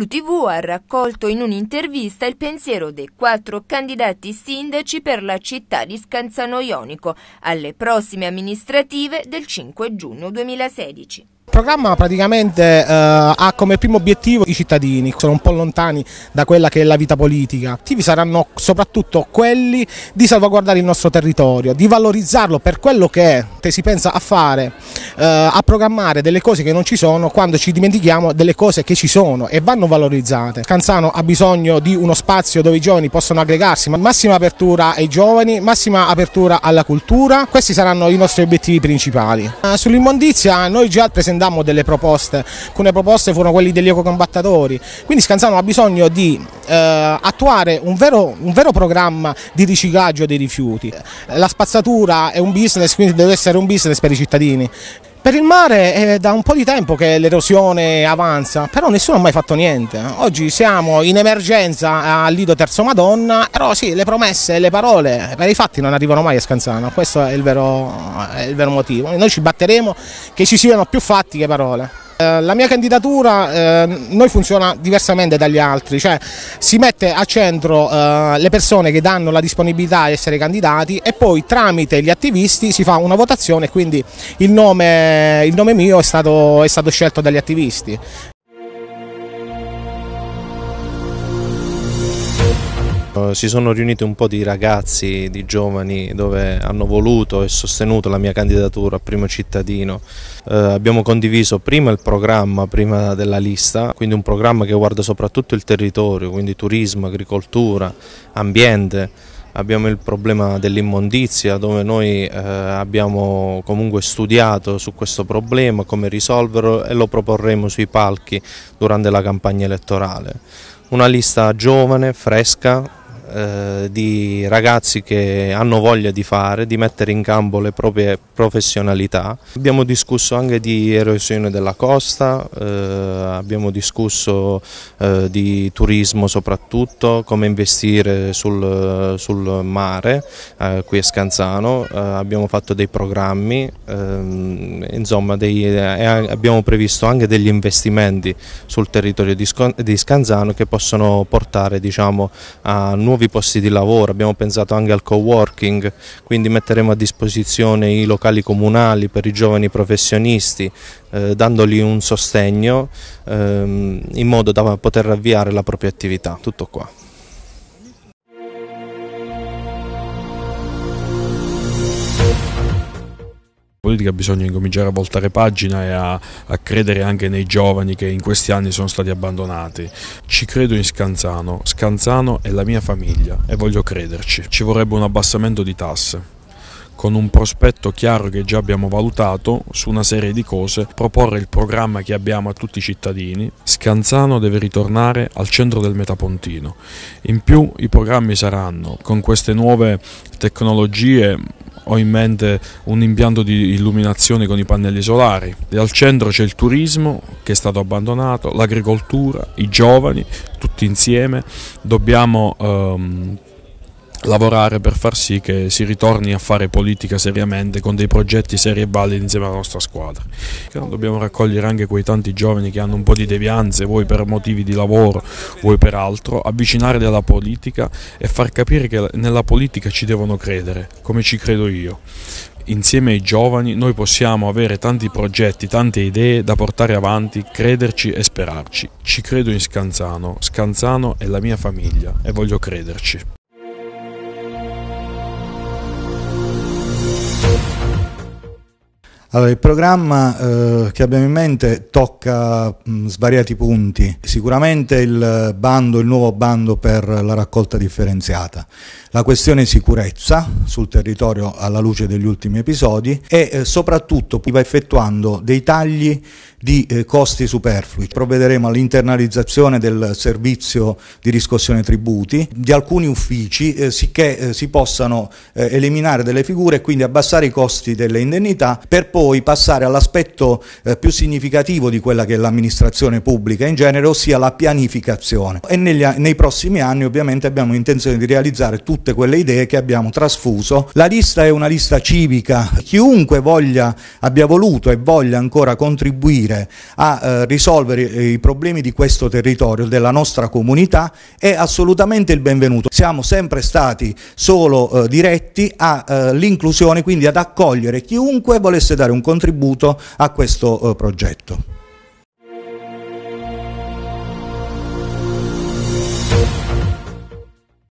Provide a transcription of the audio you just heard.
WTV ha raccolto in un'intervista il pensiero dei quattro candidati sindaci per la città di Scanzano Ionico alle prossime amministrative del 5 giugno 2016 programma praticamente eh, ha come primo obiettivo i cittadini, sono un po' lontani da quella che è la vita politica. Attivi saranno soprattutto quelli di salvaguardare il nostro territorio, di valorizzarlo per quello che è, che si pensa a fare, eh, a programmare delle cose che non ci sono quando ci dimentichiamo delle cose che ci sono e vanno valorizzate. Canzano ha bisogno di uno spazio dove i giovani possono aggregarsi, massima apertura ai giovani, massima apertura alla cultura, questi saranno i nostri obiettivi principali. Eh, Sull'immondizia noi già presentiamo avevamo delle proposte, alcune proposte furono quelle degli ecocompattatori, quindi Scanzano ha bisogno di eh, attuare un vero, un vero, programma di riciclaggio dei rifiuti. La spazzatura è un business, quindi deve essere un business per i cittadini. Per il mare è eh, da un po' di tempo che l'erosione avanza, però nessuno ha mai fatto niente. Oggi siamo in emergenza a Lido Terzo Madonna, però sì, le promesse e le parole per i fatti non arrivano mai a Scanzano, questo è il, vero, è il vero motivo. Noi ci batteremo che ci siano più fatti che parole. Eh, la mia candidatura eh, noi funziona diversamente dagli altri, cioè si mette a centro eh, le persone che danno la disponibilità a essere candidati e poi tramite gli attivisti si fa una votazione e quindi il nome, il nome mio è stato, è stato scelto dagli attivisti. Ecco, si sono riuniti un po' di ragazzi, di giovani, dove hanno voluto e sostenuto la mia candidatura a primo cittadino. Eh, abbiamo condiviso prima il programma, prima della lista, quindi un programma che guarda soprattutto il territorio, quindi turismo, agricoltura, ambiente. Abbiamo il problema dell'immondizia dove noi eh, abbiamo comunque studiato su questo problema, come risolverlo e lo proporremo sui palchi durante la campagna elettorale una lista giovane, fresca, eh, di ragazzi che hanno voglia di fare, di mettere in campo le proprie professionalità. Abbiamo discusso anche di erosione della costa, eh, abbiamo discusso eh, di turismo soprattutto, come investire sul, sul mare eh, qui a Scanzano, eh, abbiamo fatto dei programmi, ehm, insomma dei, eh, abbiamo previsto anche degli investimenti sul territorio di, Scanzano che possono portare diciamo, a nuove nuovi posti di lavoro, abbiamo pensato anche al co-working, quindi metteremo a disposizione i locali comunali per i giovani professionisti, eh, dandogli un sostegno ehm, in modo da poter avviare la propria attività. Tutto qua. politica bisogna incominciare a voltare pagina e a, a, credere anche nei giovani che in questi anni sono stati abbandonati. Ci credo in Scanzano, Scanzano è la mia famiglia e voglio crederci. Ci vorrebbe un abbassamento di tasse con un prospetto chiaro che già abbiamo valutato su una serie di cose, proporre il programma che abbiamo a tutti i cittadini. Scanzano deve ritornare al centro del metapontino. In più i programmi saranno con queste nuove tecnologie ho in mente un impianto di illuminazione con i pannelli solari. E al centro c'è il turismo che è stato abbandonato, l'agricoltura, i giovani, tutti insieme. Dobbiamo ehm, lavorare per far sì che si ritorni a fare politica seriamente con dei progetti seri e validi insieme alla nostra squadra. Dobbiamo raccogliere anche quei tanti giovani che hanno un po' di devianze, vuoi per motivi di lavoro, vuoi per altro, avvicinarli alla politica e far capire che nella politica ci devono credere, come ci credo io insieme ai giovani noi possiamo avere tanti progetti, tante idee da portare avanti, crederci e sperarci. Ci credo in Scanzano, Scanzano è la mia famiglia e voglio crederci. Allora, il programma eh, che abbiamo in mente tocca mh, mm, svariati punti, sicuramente il, bando, il nuovo bando per la raccolta differenziata, la questione sicurezza sul territorio alla luce degli ultimi episodi e eh, soprattutto va effettuando dei tagli di eh, costi superflui. Provvederemo all'internalizzazione del servizio di riscossione tributi di alcuni uffici eh, sicché eh, si possano eh, eliminare delle figure e quindi abbassare i costi delle indennità per poter poi passare all'aspetto eh, più significativo di quella che è l'amministrazione pubblica in genere, ossia la pianificazione. E negli, nei prossimi anni ovviamente abbiamo intenzione di realizzare tutte quelle idee che abbiamo trasfuso. La lista è una lista civica, chiunque voglia, abbia voluto e voglia ancora contribuire a eh, risolvere eh, i problemi di questo territorio, della nostra comunità, è assolutamente il benvenuto. Siamo sempre stati solo eh, diretti all'inclusione, eh, quindi ad accogliere chiunque volesse dare dare un contributo a questo eh, progetto.